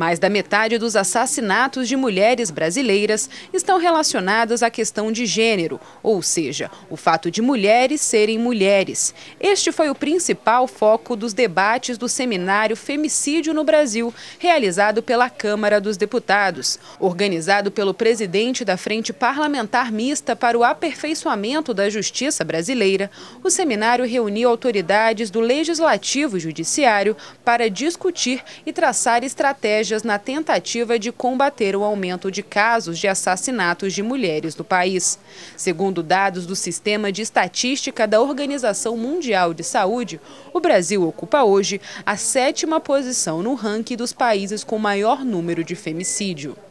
Mais da metade dos assassinatos de mulheres brasileiras estão relacionados à questão de gênero, ou seja, o fato de mulheres serem mulheres. Este foi o principal foco dos debates do seminário Femicídio no Brasil, realizado pela Câmara dos Deputados. Organizado pelo presidente da Frente Parlamentar Mista para o Aperfeiçoamento da Justiça Brasileira, o seminário reuniu autoridades do Legislativo e Judiciário para discutir e traçar estratégias estratégias na tentativa de combater o aumento de casos de assassinatos de mulheres no país. Segundo dados do Sistema de Estatística da Organização Mundial de Saúde, o Brasil ocupa hoje a sétima posição no ranking dos países com maior número de femicídio.